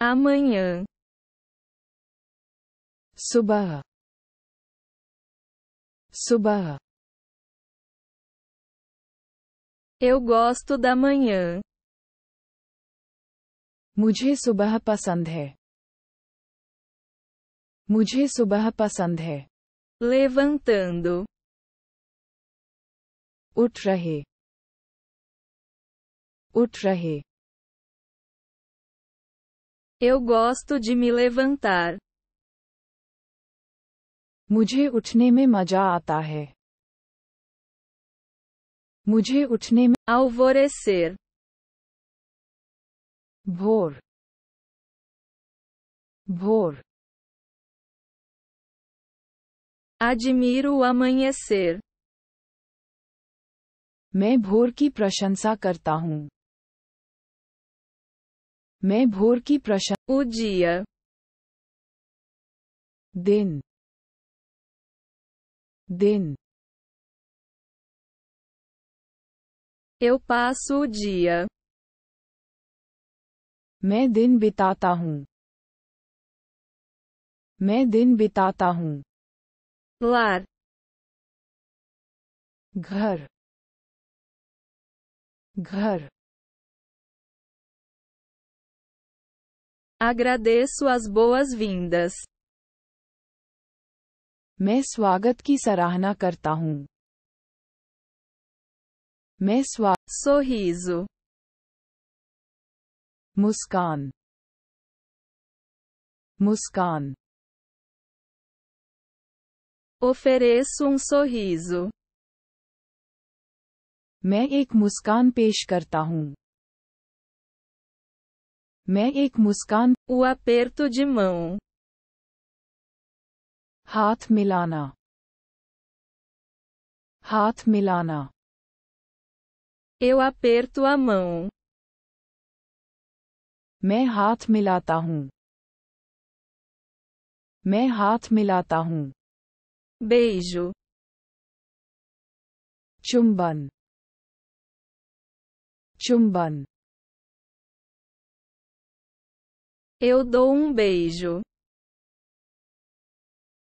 Amanhã. Suba. Suba. Eu gosto da manhã. Mujhe subah pasand hai. Mujhe subah Levantando. Uth rahe. Eu gosto de me levantar. मुझे उठने में मजा आता है मुझे उठने में alvorecer भोर भोर admiro o amanhecer मैं भोर की प्रशंसा करता हूँ मैं भोर की प्रशा O दिन दिन Din. Eu passo o dia. मैं दिन बिताता हूँ मैं दिन बिताता हूँ Lar. घर घर Agradeço as boas-vindas. मैं स्वागत की सराहना करता हूँ मैं स्वा Sorriso. मुस्कान मुस्कान Ofereço um sorriso. मैं एक मुस्कान पेश करता हूँ मैं एक मुस्कान हुआ aperto तो mão. हाथ मिलाना हाथ मिलाना एवा aperto तो मैं हाथ मिलाता हूँ मैं हाथ मिलाता हूँ बेजो चुंबन चुंबन Eu dou um beijo.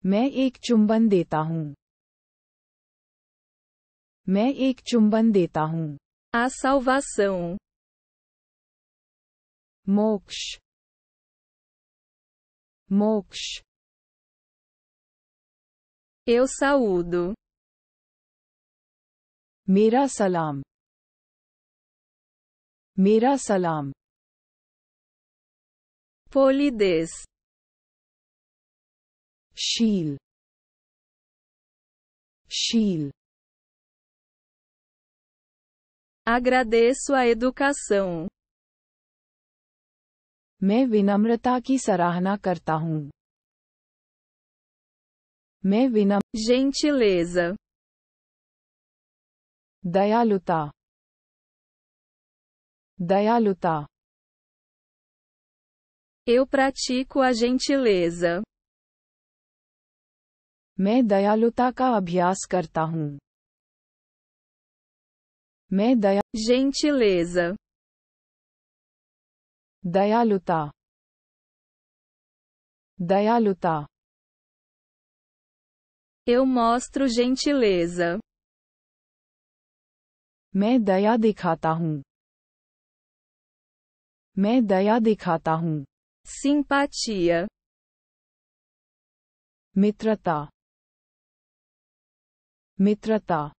मैं एक चुंबन देता हूँ मैं A salvação. Moksh. Moksh. Eu saúdo. Mera salam. Mera salam polidez, Shield. Shield. Agradeço a educação. मैं विनम्रता की सराहना करता gentileza दयालुता दयालुता eu pratico a gentileza. Me dayaluta ka abhyas karta hun. Me daya... Gentileza. Dayaluta. Dayaluta. Eu mostro gentileza. Me daya dikhata hun. Me daya dikhata hun simpatia, mitrata, mitrata.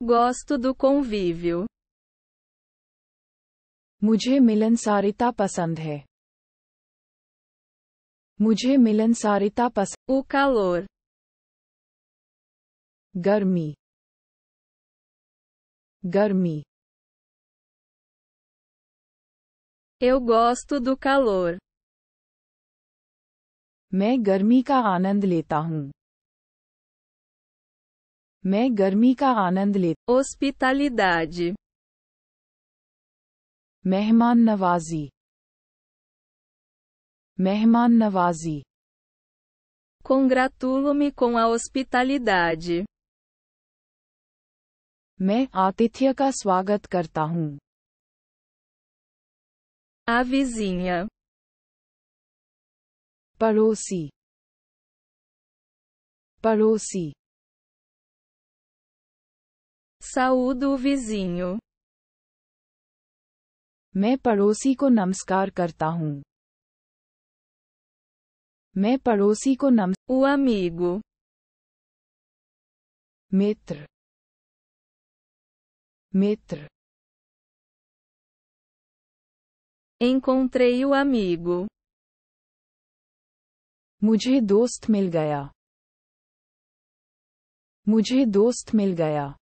Gosto do convívio. मुझे मिलनसारिता पसंद है मुझे मिलनसारिता पसंद O calor. गर्मी गर्मी Eu gosto do calor. मैं गर्मी का आनंद लेता हूँ मैं गर्मी का आनंद लेता Hospitalidade. मेहमान नवाजी मेहमान नवाजी Congratulo-me com a hospitalidade. मैं आतिथ्य का स्वागत करता हूँ a vizinha. Palosi. Palosi. Saúdo o vizinho. Me palosi ko namskar karta hun. Me palosi nam. O amigo. Mitra. Mitra. Encontrei o amigo. Mujhe dost mil gaya. Mujhe dost mil gaya.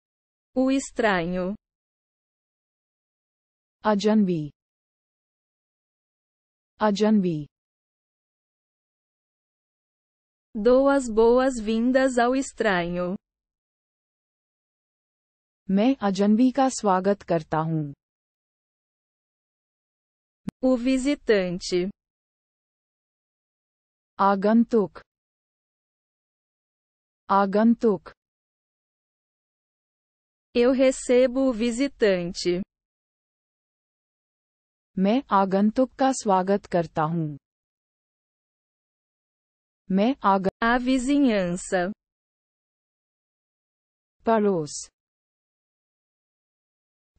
O estranho. Ajanbi. Ajanbi. Dou as boas-vindas ao estranho. Main Ajanbi ka swagat karta o visitante. Agantuk. Agantuk. Eu recebo o visitante. मैं आगंतुक का स्वागत करता हूँ मैं आग A vizinhança. पड़ोस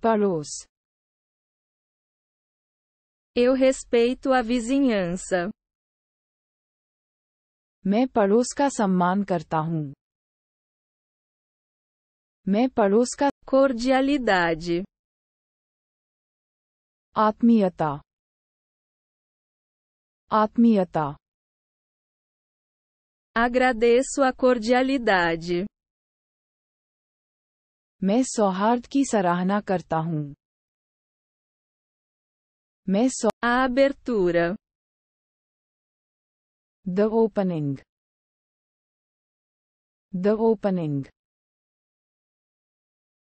पड़ोस eu respeito a vizinhança. मैं पड़ोस का सम्मान करता हूँ मैं पड़ोस का cordialidade आत्मीयता आत्मीयता agradeço a cordialidade मैं सौहार्द की सराहना करता हूँ Messo. A abertura. The opening. The opening.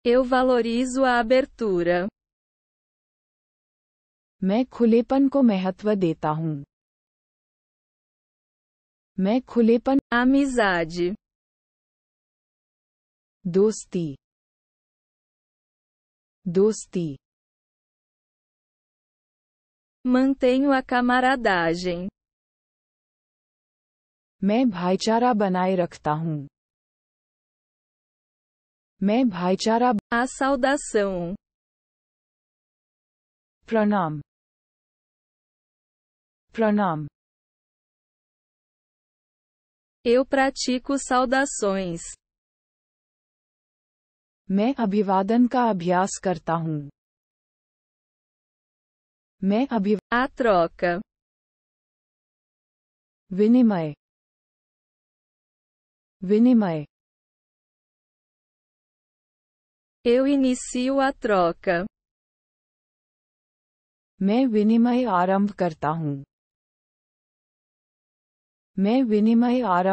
Eu valorizo a abertura. मैं खुलेपन को महत्व देता हूं मैं खुलेपन amizade दोस्ती दोस्ती Mantenho a camaradagem. मैं भाईचारा बनाए रखता हूँ. मैं भाईचारा A saudação. प्रणाम. प्रणाम. Eu pratico saudações. मैं अभिवादन का अभ्यास करता हूँ. मैं अभी A विनिमय विनिमय Eu inicio a troca. मैं विनिमय आरंभ करता हूं मैं विनिमय आरंभ